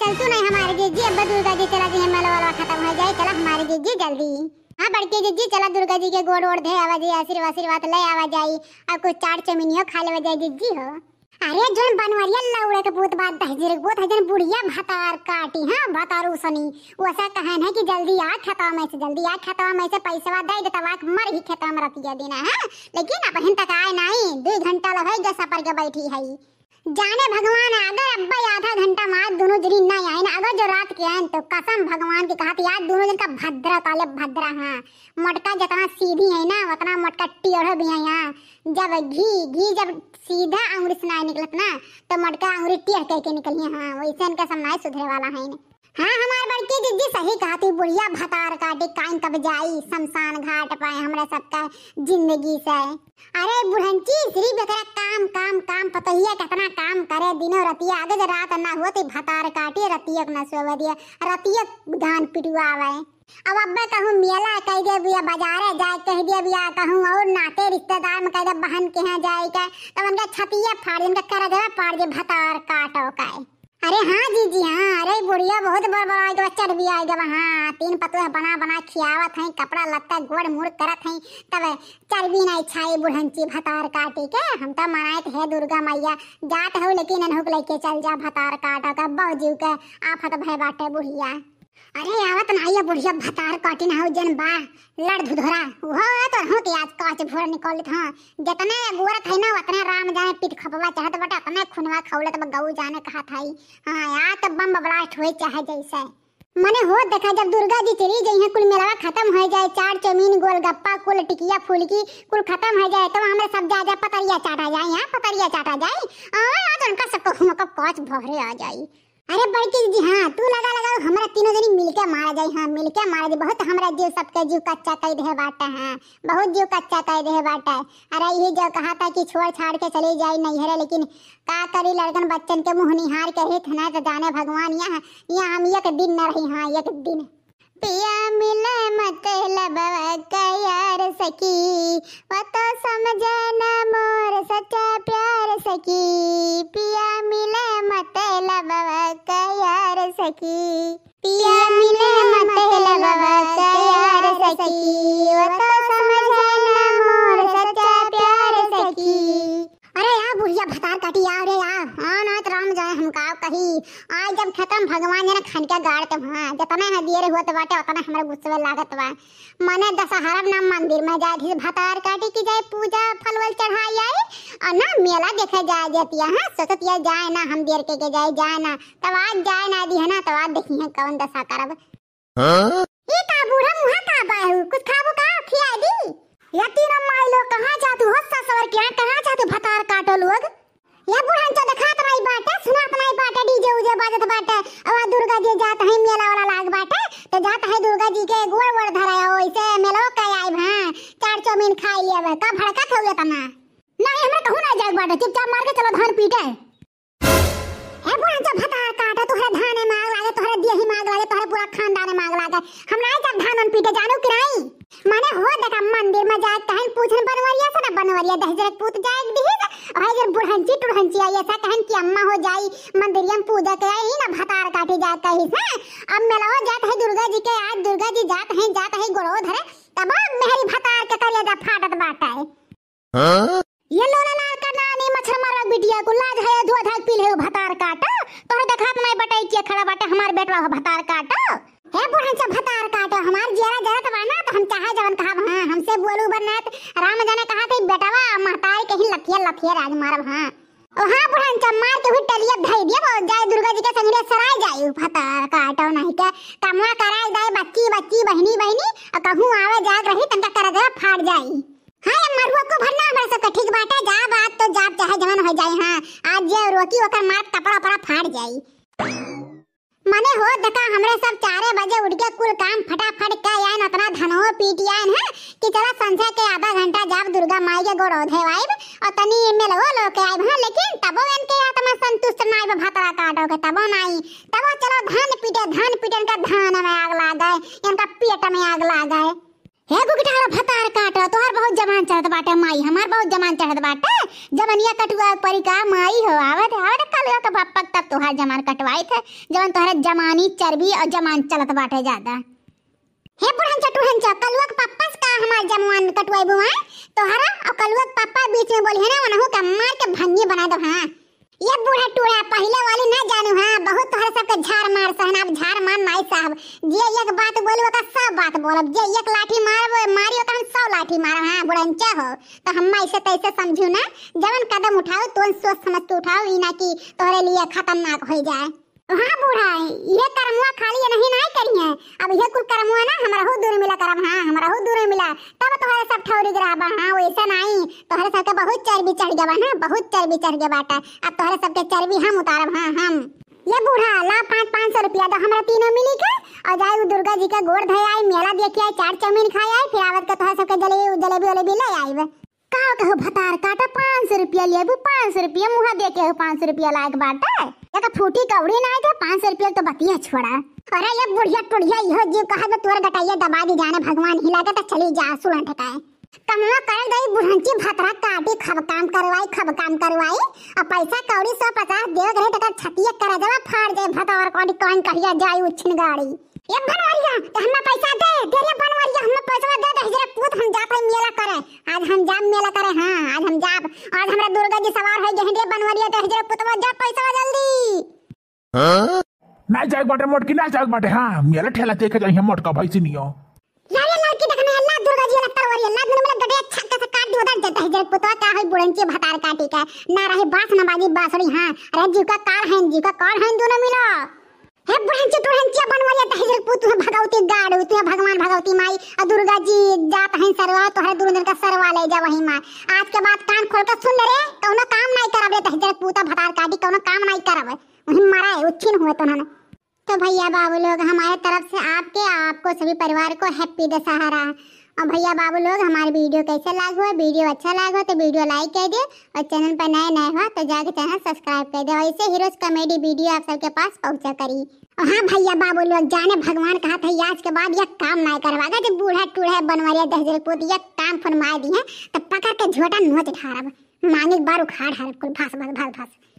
चल तू नहीं हमारे जीजी अब दुर्गा जी चला जी मेला वाला खत्म हो जाए चला हमारे जीजी जल्दी हाँ बड़के जीजी चला दुर्गा जी के गोड़ ओढ़ दे आवाज आशीर्वाद आशीर्वाद ले आवाज आई अब कुछ चाट चमिनी हो खा ले जाए जीजी हो अरे जोन बनवरिया लौड़े के भूत बात जीरे बहुत तो हजन बुढ़िया भतार काटी हां भतारू सनी वैसा कहन है कि जल्दी आ खतवा में से जल्दी आ खतवा में से पैसा दे दे तवाक मर ही खतवा में रतिया देना है हाँ। लेकिन अब हिन तक आए नहीं 2 घंटा लगे जैसा पर के बैठी है जाने भगवान अगर अब आधा घंटा मार दोनों जनी ना आए ना अगर जो रात के आए तो कसम भगवान की कहा यार दोनों जन का भद्रा काले भद्रा हाँ मटका जितना सीधी है ना उतना मटका टीढ़ भी है यहाँ जब घी घी जब सीधा अंगुरी से ना निकलत ना तो मटका अंगुरी टेढ़ करके निकली हाँ वैसे इनका समय सुधरे वाला है हाँ हमारे बड़के दीदी सही कहती बुढ़िया भतार काटे काइन कब जाई शमशान घाट पाए हमारे सबका जिंदगी से अरे बुढ़ंची श्री बेकरा काम भतहिया कितना काम करे दिनो रतिया आगे रात ना होती तो भतार काटे रतिया न सोवे दिए रतियक धान पिटवावे अब अब कहूँ मेला कह दे भैया बाजारे जाए कह दे भैया कहूँ और नाते रिश्तेदार में कह दे बहन के यहाँ जाए के तब उनका छतिया फाड़ उनका करजवा फाड़ दे भतार काटो का अरे हाँ जी जी हाँ अरे बुढ़िया बहुत बड़ बड़ा तो चढ़ भी आई जब हाँ तीन पतुआ बना बना खियावत हैं कपड़ा लत्ता गोड़ मुड़ करत हैं तब चर्बी नहीं छाई बुढ़न ची भतार काटी के हम तो मनाए थे दुर्गा मैया जात हो लेकिन अनहुक लेके चल जा भतार काटा का बहुजू के आफत भय बाटे बुढ़िया अरे आवत नाइया बुढ़िया भतार काटिन हौ जन बा लड़ धुधोरा ओहो तो हूं के आज काच भोर निकलत हां जतने गोरत है ना उतने राम जाने पीठ खपवा चाहत बट अपने खुनवा खौलत ब गऊ जाने कहा थाई हां या तो बम ब्लास्ट होए चाहे जैसे मने हो देखा जब दुर्गा जी चली गई है कुल मेलावा खत्म हो जाए चार चमीन गोल गप्पा कुल टिकिया फुलकी कुल खत्म हो जाए तो हमरे सब जा जा पतरिया चाटा जाए हां पतरिया चाटा जाए आ आ, तो उनका सबको मकब काच भोरे आ जाए अरे बड़की जी हाँ तू लगा लगा हमरा तीनों जनी मिलके मार जाए हाँ मिलके मार जाई बहुत हमरा जीव सबके जीव कच्चा कह दे बाटा हाँ बहुत जीव कच्चा कह दे बाटा अरे ये जो कहा था कि छोड़ छाड़ के चले जाए नहीं हरे लेकिन का करी लड़कन बच्चन के मुंह निहार के हित ना जाने भगवान यहाँ यहाँ हम एक दिन न रही हाँ एक दिन पिया मिला मतलब यार सकी वो तो समझे न मोर सच्चा प्यार सकी पिया a mi mamá te la va a aquí. कसम भगवान जन खन खनके गाड़ते हां दिए हो तो बाटे ओतने हमारे गुस्से लागत बा मने दशहरा नाम मंदिर में जाए थी भतार काटी की जाए पूजा फल वल चढ़ाई आए और ना मेला देखे जाए जाती हां सोचत ये जाए ना हम देर के के जाए जाए ना तो आज जाए ना दी है ना तो आज देखी है कौन दशा करब हां ये का बूढ़ा मुहा का बाहू कुछ खाबो का खिया दी ये तीनों माई कहाँ कहां जातू हो ससुर के कहाँ जातू भतार काटो लोग ये बुढ़न चो तो देखात नहीं बाटे सुनात नहीं बाटे डीजे उजे बाजत बाटे अब दुर्गा जी जात है मेला वाला लाग बाटे तो जात है दुर्गा जी के गोड़ गोड़ धराया ओइसे मेलो के आइब हां चार चौमिन खाई लेबे का भड़कत होवे तना नहीं हमरा कहू ना जाग बाटे चुपचाप मार के चलो धान पीटे ए बुढ़न चो भतार काटे तोहरे धाने में आग लागे तोहरे दिए ही में आग लागे तोहरे पूरा खानदान में आग लागे हम नहीं जब धान मन पीटे जानू कि नहीं माने हो देखा मंदिर में जाए तहन पूछन बनवरिया से ना बनवरिया दहजरक पूत जाए पूजा के आई ना भतार काटी जात कही ना अब मेलाओ जात है दुर्गा जी के आज दुर्गा जी जात है जात है गोड़ो धरे तब मेरी भतार के कलेजा फाटत बाटा है हां ये लोला लाल का नानी मच्छर मारा बिटिया को लाज है धो धाक पील है भतार काट तो तोहर देखात नहीं बटाई के खड़ा बाटे हमार बेटवा भतार काट हे बुढ़ा से भतार काट हमार जेरा जरत ना तो हम चाहे जवन कहब हां हमसे बोलू बनत राम जाने कहा थे बेटावा महताई कहीं लखिया लखिया राज मारब हां तुम्ही टलियत धाई दिया बा जाय दुर्गा जी के संगे सराय जाय फता काटो नाही के कमवा कराय दाय बच्ची बच्ची बहनी बहनी और कहूं आवे जाग रही तनका करा जरा फाड़ जाई हां ये मरुआ को भरना हमरा सब तो ठीक बात है जा बात तो जाप चाहे जवान हो जाए हां आज जे रोकी ओकर मार कपड़ा पड़ा फाड़ जाई मने हो दका हमरे सब चारे बजे उठ के कुल काम फटाफट के आयन उतना धनहो पीट आयन है हाँ, कि चला संध्या के आधा घंटा जाब दुर्गा माई के गोड़ ओधे वाइब और तनी में लगो लो के आइब हाँ। में सब भातरा काटोगे तब नहीं तब चलो धान पीटे धान पीटे इनका धान में आग ला इनका पेट में आग ला गए हे गुगटार भतार काटो तोहर बहुत जमान चढ़त बाटे माई हमार बहुत जमान चढ़त बाटे जवनिया कटुआ परी का माई हो आवत आवत कलवा का बापक तब तोहर जमान कटवाई थे जवन तोहरे जमानी चरबी और जमान चलत बाटे ज्यादा हे बुढ़न चटू हन चा कलुआ के पापा का हमार जमान कटवाई बुआ तोहरा और कलुआ के पापा बीच में बोली है ना वनहु का मार के भंगी बना दो हां ये बूढ़ा टूढ़ा पहले वाले ना जानू हां बहुत तो हर सब सबके झार मार सहन अब झार मार माई साहब जे एक बात बोलबो का सब बात बोलब जे एक लाठी मारबो मारियो त हम सौ लाठी मारब हां बुढ़ंचा हो तो हम ऐसे तैसे समझू ना जवन कदम उठाओ तो सोच समझ के उठाओ ई ना कि तोहरे लिए खतरनाक हो जाए हाँ बूढ़ा ये करमुआ खाली नहीं नहीं करी है अब ये कुल करमुआ ना हमरा हो दूर मिला करम हां हमरा हो दूर मिला तब तो तोहरे सब ठौरी गिरा बा हां वैसा नहीं तो सब सबके बहुत चर्बी चढ़ गया ना हाँ, बहुत चर्बी चढ़ गया बाटा अब तोहरे सबके चर्बी हम उतारब हां हम ये बूढ़ा ला पांच पांच सौ रुपया तो हमरा तीनों मिली के और जाए दुर्गा जी का गोर धय आई मेला देखे आई चार चौमिन खाए आई फिर आवत के तोहरे सबके जलेबी जलेबी वलेबी ले आई का कहो भतार काटा पाँच सौ रुपया लिया अभी पाँच सौ रुपया मुहा दे के पाँच सौ रुपया लायक बाटा या का फूटी कवड़ी ना आए पाँच सौ रुपया तो बतिया छोड़ा अरे ये बुढ़िया टुढ़िया यह जो कहा तो तुअर गटाइया दबा दी जाने भगवान हिलाता तो चली जा सुन ठकाए कमवा कर गई बुढ़ंची भतरा काटी खब काम करवाई खब काम करवाई और पैसा कौड़ी सौ पचास देव गए तक छतिया कर देवा फाड़ जाए भतौर कौड़ी कौन कहिया जाई उछन गाड़ी ये भनवरिया हम ना जाए बाटे मोट की ना जाए बाटे हां मेला ठेला देखे जाई मोट का भाई सी सिनियो यार यार की देखने अल्लाह दुर्गा जी अल्लाह तरवारी अल्लाह मेरे मेरे गडे अच्छा का काट दियो दर जाता है जरा पुतवा का है बुड़ंचे भतार काटी का ना रहे बास ना बाजी बासड़ी हां अरे हाँ, जी का कार है जी का कार है दोनों मिला हे बुढ़न के बुड़ंचे टुड़ंचे बनवलिया तह जर पुतवा भगवती गाड़ होती है भगवान भगवती माई और दुर्गा जी जात है सरवा तो हर दुर्गा का सरवा ले जा वही मां आज के बाद कान खोल के सुन रे कोनो काम नहीं करबे तहजर तह जर पुता भतार काटी कोनो काम नहीं करबे मरा है उच्छीन हुए तो उन्होंने तो भैया बाबू लोग हमारे तरफ से आपके आपको सभी परिवार को हैप्पी दशहरा और भैया बाबू लोग हमारे वीडियो कैसे लाग हुआ वीडियो अच्छा लाग हुआ तो वीडियो लाइक कर दे और चैनल पर नए नए हुआ तो जाके चैनल सब्सक्राइब कर दे और इसे हीरोज कॉमेडी वीडियो आप सबके पास पहुँचा करी और हाँ भैया बाबू लोग जाने भगवान कहा था आज के बाद यह काम ना करवागा जब बूढ़ा टूढ़ा बनवरिया पोत यह काम फरमाए दी है तो पकड़ के झोटा नोच ढारब मानिक बार उखाड़ हर कुल भास भास भास भास